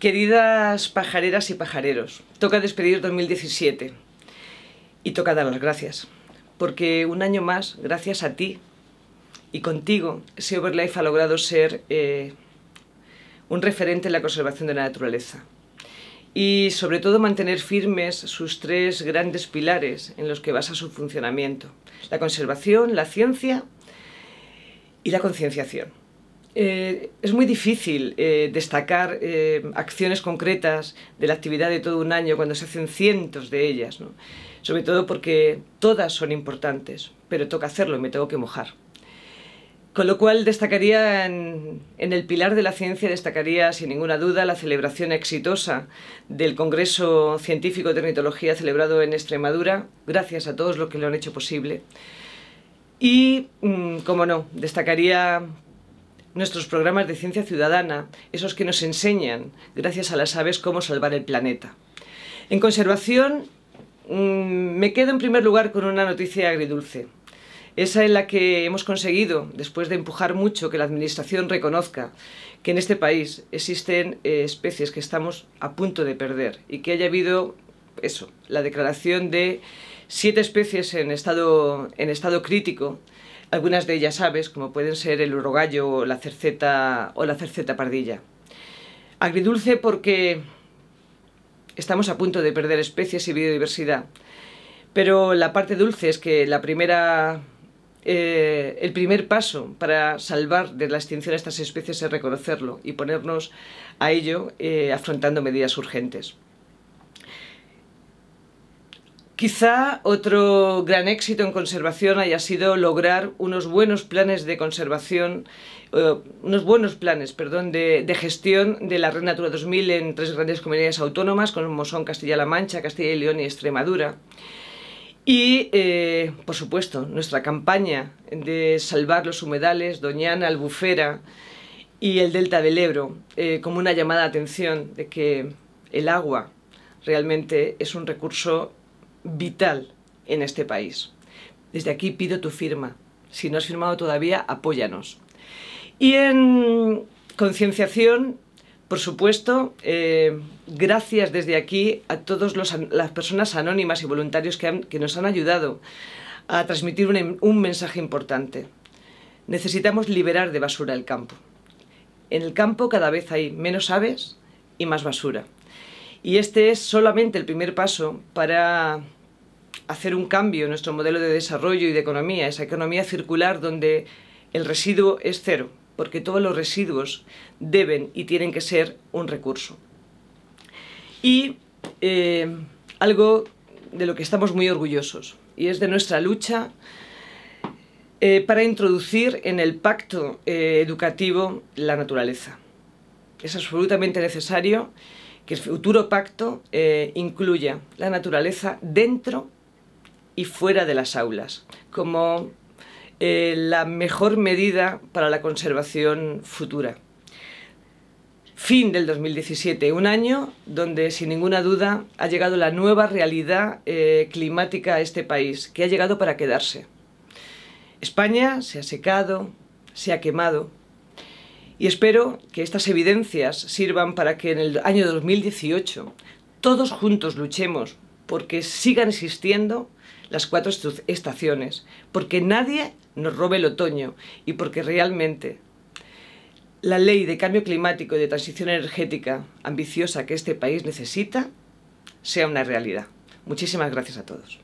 Queridas pajareras y pajareros, toca despedir 2017 y toca dar las gracias, porque un año más, gracias a ti y contigo, Sea Overlife ha logrado ser eh, un referente en la conservación de la naturaleza y sobre todo mantener firmes sus tres grandes pilares en los que basa su funcionamiento, la conservación, la ciencia y la concienciación. Eh, es muy difícil eh, destacar eh, acciones concretas de la actividad de todo un año cuando se hacen cientos de ellas, sobre todo porque todas son importantes, pero toca hacerlo y me tengo que mojar. Con lo cual destacaría en, el pilar de la ciencia, destacaría sin ninguna duda la celebración exitosa del Congreso Científico de Ornitología celebrado en Extremadura, gracias a todos los que lo han hecho posible. Y, mm, como no, destacaría nuestros programas de ciencia ciudadana, esos que nos enseñan, gracias a las aves, cómo salvar el planeta. En conservación mm, me quedo en primer lugar con una noticia agridulce. Esa en la que hemos conseguido, después de empujar mucho, que la Administración reconozca que en este país existen eh, especies que estamos a punto de perder y que haya habido eso, la declaración de siete especies en estado, en estado crítico algunas de ellas aves, como pueden ser el urogallo o la cerceta, o la cerceta pardilla. Agridulce porque estamos a punto de perder especies y biodiversidad, pero la parte dulce es que la eh, el primer paso para salvar de la extinción a estas especies es reconocerlo y ponernos a ello eh, afrontando medidas urgentes. Quizá otro gran éxito en conservación haya sido lograr unos buenos planes de conservación, eh, unos buenos planes, perdón, de, gestión de la Red Natura 2000 en tres grandes comunidades autónomas, como son Castilla-La Mancha, Castilla y León y Extremadura. Y, eh, por supuesto, nuestra campaña de salvar los humedales, Doñana, Albufera y el Delta del Ebro, eh, como una llamada de atención de que el agua realmente es un recurso vital en este país. Desde aquí pido tu firma. Si no has firmado todavía, apóyanos. Y en concienciación, por supuesto, eh, gracias desde aquí a todas las personas anónimas y voluntarios que, nos han ayudado a transmitir em-, un mensaje importante. Necesitamos liberar de basura el campo. En el campo cada vez hay menos aves y más basura. Y este es solamente el primer paso para hacer un cambio en nuestro modelo de desarrollo y de economía, esa economía circular donde el residuo es cero, porque todos los residuos deben y tienen que ser un recurso. Y eh, algo de lo que estamos muy orgullosos, y es de nuestra lucha eh, para introducir en el pacto eh, educativo la naturaleza. Es absolutamente necesario que el futuro pacto eh, incluya la naturaleza dentro y fuera de las aulas, como eh, la mejor medida para la conservación futura. Fin del 2017, un año donde sin ninguna duda ha llegado la nueva realidad eh, climática a este país, que ha llegado para quedarse. España se ha secado, se ha quemado, y espero que estas evidencias sirvan para que en el año 2018 todos juntos luchemos porque sigan existiendo las cuatro estaciones, porque nadie nos robe el otoño y porque realmente la ley de cambio climático y de transición energética ambiciosa que este país necesita sea una realidad. Muchísimas gracias a todos.